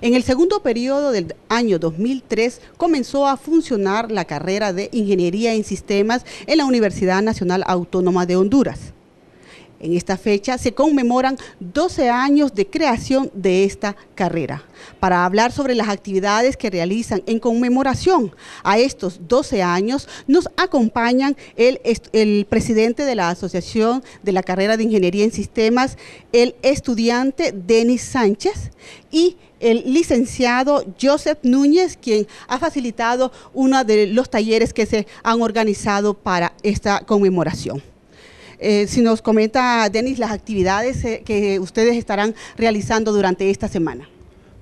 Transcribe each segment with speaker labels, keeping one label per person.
Speaker 1: En el segundo periodo del año 2003 comenzó a funcionar la carrera de Ingeniería en Sistemas en la Universidad Nacional Autónoma de Honduras. En esta fecha se conmemoran 12 años de creación de esta carrera. Para hablar sobre las actividades que realizan en conmemoración a estos 12 años, nos acompañan el, el presidente de la Asociación de la Carrera de Ingeniería en Sistemas, el estudiante Denis Sánchez, y el licenciado Joseph Núñez, quien ha facilitado uno de los talleres que se han organizado para esta conmemoración. Eh, si nos comenta, Denis, las actividades eh, que ustedes estarán realizando durante esta semana.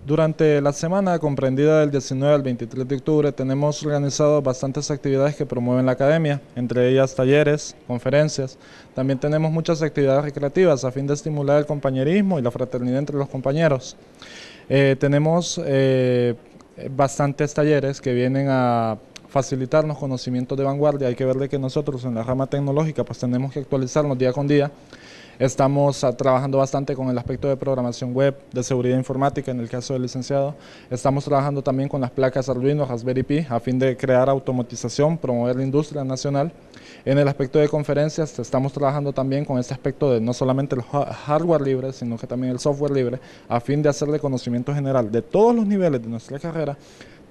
Speaker 2: Durante la semana comprendida del 19 al 23 de octubre tenemos organizado bastantes actividades que promueven la academia, entre ellas talleres, conferencias. También tenemos muchas actividades recreativas a fin de estimular el compañerismo y la fraternidad entre los compañeros. Eh, tenemos eh, bastantes talleres que vienen a facilitarnos conocimientos de vanguardia. Hay que ver que nosotros en la rama tecnológica pues tenemos que actualizarnos día con día. Estamos ah, trabajando bastante con el aspecto de programación web, de seguridad informática en el caso del licenciado. Estamos trabajando también con las placas Arduino, Raspberry Pi, a fin de crear automatización, promover la industria nacional. En el aspecto de conferencias, estamos trabajando también con este aspecto de no solamente el hardware libre, sino que también el software libre, a fin de hacerle conocimiento general de todos los niveles de nuestra carrera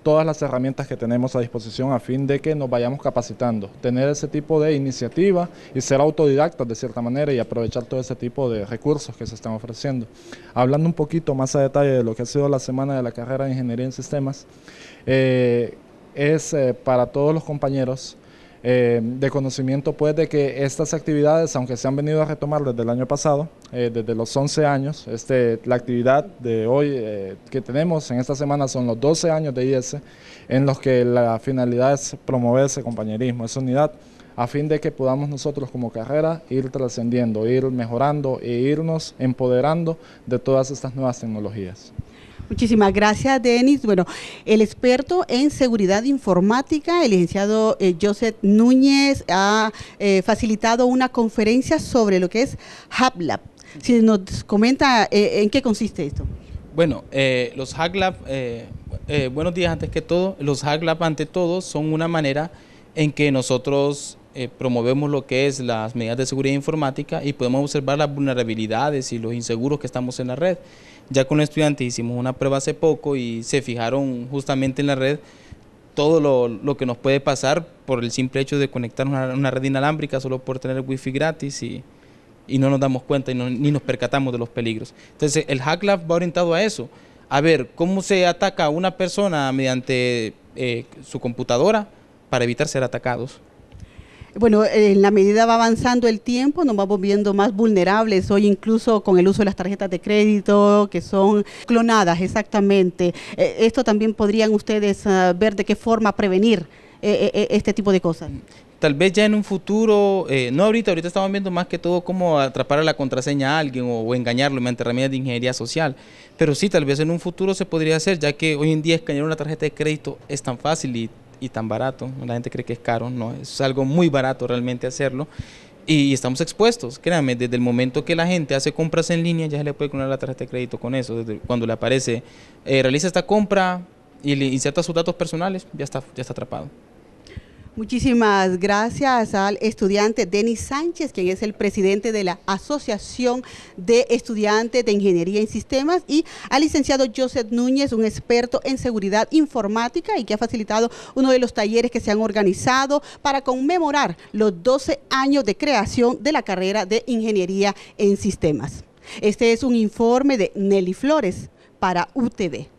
Speaker 2: todas las herramientas que tenemos a disposición a fin de que nos vayamos capacitando, tener ese tipo de iniciativa y ser autodidactas de cierta manera y aprovechar todo ese tipo de recursos que se están ofreciendo. Hablando un poquito más a detalle de lo que ha sido la semana de la carrera de Ingeniería en Sistemas, eh, es eh, para todos los compañeros eh, de conocimiento pues de que estas actividades, aunque se han venido a retomar desde el año pasado, eh, desde los 11 años, este, la actividad de hoy eh, que tenemos en esta semana son los 12 años de IES, en los que la finalidad es promover ese compañerismo, esa unidad, a fin de que podamos nosotros como carrera ir trascendiendo, ir mejorando e irnos empoderando de todas estas nuevas tecnologías.
Speaker 1: Muchísimas gracias, Denis. Bueno, el experto en seguridad informática, el licenciado eh, Joseph Núñez, ha eh, facilitado una conferencia sobre lo que es HubLab. Si nos comenta eh, en qué consiste esto.
Speaker 3: Bueno, los HackLab, buenos días antes que todo, los HackLab ante todo son una manera en que nosotros promovemos lo que es las medidas de seguridad informática y podemos observar las vulnerabilidades y los inseguros que estamos en la red. Ya con un estudiante hicimos una prueba hace poco y se fijaron justamente en la red todo lo, que nos puede pasar por el simple hecho de conectar una red inalámbrica solo por tener wifi gratis y, no nos damos cuenta y ni nos percatamos de los peligros. Entonces el hacklab va orientado a eso, a ver cómo se ataca a una persona mediante eh, su computadora para evitar ser atacados.
Speaker 1: Bueno, en la medida va avanzando el tiempo, nos vamos viendo más vulnerables hoy incluso con el uso de las tarjetas de crédito que son clonadas exactamente. Eh, esto también podrían ustedes ah, ver de qué forma prevenir eh, eh, este tipo de cosas
Speaker 3: tal vez ya en un futuro, no ahorita, ahorita estamos viendo más que todo cómo atrapar a la contraseña a alguien o, engañarlo engañarlo mediante herramientas de ingeniería social, pero sí, tal vez en un futuro se podría hacer, ya que hoy en día escanear una tarjeta de crédito es tan fácil y y tan barato. La gente cree que es caro, no, es algo muy barato realmente hacerlo. Y, estamos expuestos, créanme, desde el momento que la gente hace compras en línea ya se le puede clonar la tarjeta de crédito con eso, desde cuando le aparece, eh, realiza esta compra y le inserta sus datos personales, ya está, ya está atrapado.
Speaker 1: Muchísimas gracias al estudiante Denis Sánchez, quien es el presidente de la Asociación de Estudiantes de Ingeniería en Sistemas, y al licenciado Joseph Núñez, un experto en seguridad informática y que ha facilitado uno de los talleres que se han organizado para conmemorar los 12 años de creación de la carrera de Ingeniería en Sistemas. Este es un informe de Nelly Flores para UTV.